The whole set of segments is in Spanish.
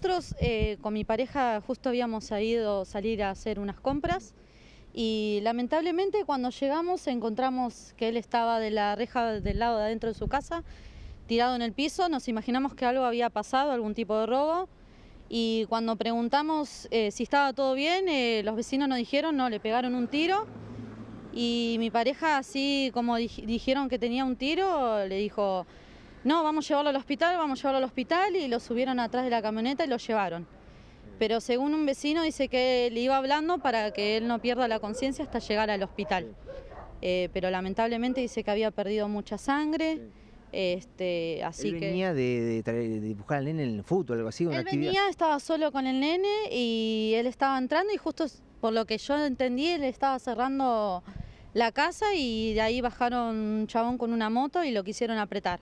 Nosotros eh, con mi pareja justo habíamos ido salir a hacer unas compras y lamentablemente cuando llegamos encontramos que él estaba de la reja del lado de adentro de su casa, tirado en el piso, nos imaginamos que algo había pasado, algún tipo de robo y cuando preguntamos eh, si estaba todo bien, eh, los vecinos nos dijeron no, le pegaron un tiro y mi pareja así como dijeron que tenía un tiro, le dijo no, vamos a llevarlo al hospital, vamos a llevarlo al hospital y lo subieron atrás de la camioneta y lo llevaron. Pero según un vecino dice que le iba hablando para que él no pierda la conciencia hasta llegar al hospital. Eh, pero lamentablemente dice que había perdido mucha sangre. Este, así él venía de, dibujar al nene en el fútbol, algo así. él venía, estaba solo con el nene y él estaba entrando y justo por lo que yo entendí él estaba cerrando la casa y de ahí bajaron un chabón con una moto y lo quisieron apretar.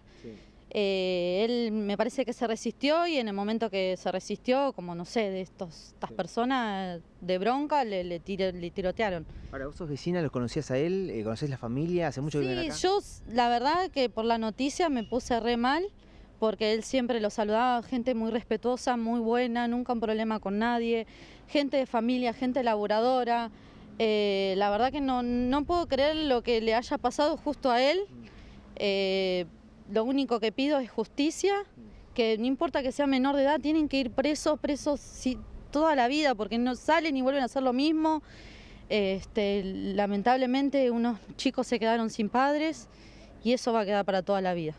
Eh, él me parece que se resistió y en el momento que se resistió, como no sé, de estos, estas personas de bronca le, le, tirotearon. Ahora, vos sos vecina, ¿los conocías a él? ¿Conoces eh, ¿Conocés la familia? ¿Hace mucho sí, que viven acá? yo la verdad que por la noticia me puse re mal porque él siempre lo saludaba, gente muy respetuosa, muy buena, nunca un problema con nadie, gente de familia, gente laboradora. Eh, la verdad que no, puedo creer lo que le haya pasado justo a él. Mm lo único que pido es justicia, que no importa que sea menor de edad, tienen que ir presos, presos toda la vida, porque no salen y vuelven a hacer lo mismo. Este, lamentablemente unos chicos se quedaron sin padres y eso va a quedar para toda la vida,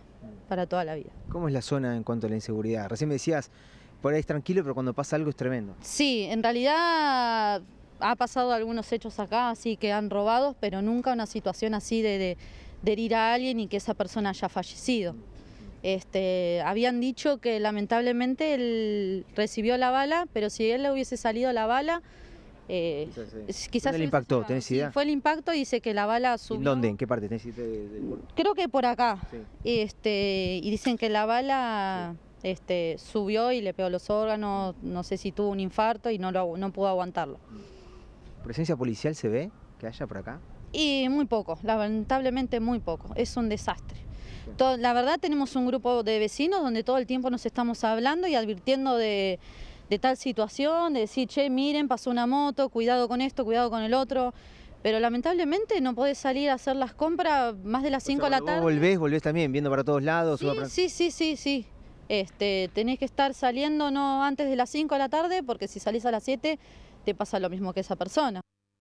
para toda la vida. ¿Cómo es la zona en cuanto a la inseguridad? Recién me decías, por ahí es tranquilo, pero cuando pasa algo es tremendo. Sí, en realidad ha pasado algunos hechos acá, así que han robado, pero nunca una situación así de de herir a alguien y que esa persona haya fallecido. Este, habían dicho que lamentablemente él recibió la bala, pero si él le hubiese salido la bala, eh, quizás, sí. el impacto? ¿Tenés idea? fue el impacto y dice que la bala subió. ¿En dónde? ¿En qué parte? Creo que por acá. Este, y dicen que la bala este, subió y le pegó los órganos, no sé si tuvo un infarto y no, no pudo aguantarlo. ¿Presencia policial se ve que haya por acá? Y muy poco, lamentablemente muy poco, es un desastre. la verdad tenemos un grupo de vecinos donde todo el tiempo nos estamos hablando y advirtiendo de, tal situación, de decir, che, miren, pasó una moto, cuidado con esto, cuidado con el otro pero lamentablemente no podés salir a hacer las compras más de las 5 de la tarde. volvés, volvés también, viendo para todos lados. Sí, sí, sí, sí, Este, tenés que estar saliendo no antes de las 5 de la tarde, porque si salís a las 7 te pasa lo mismo que esa persona.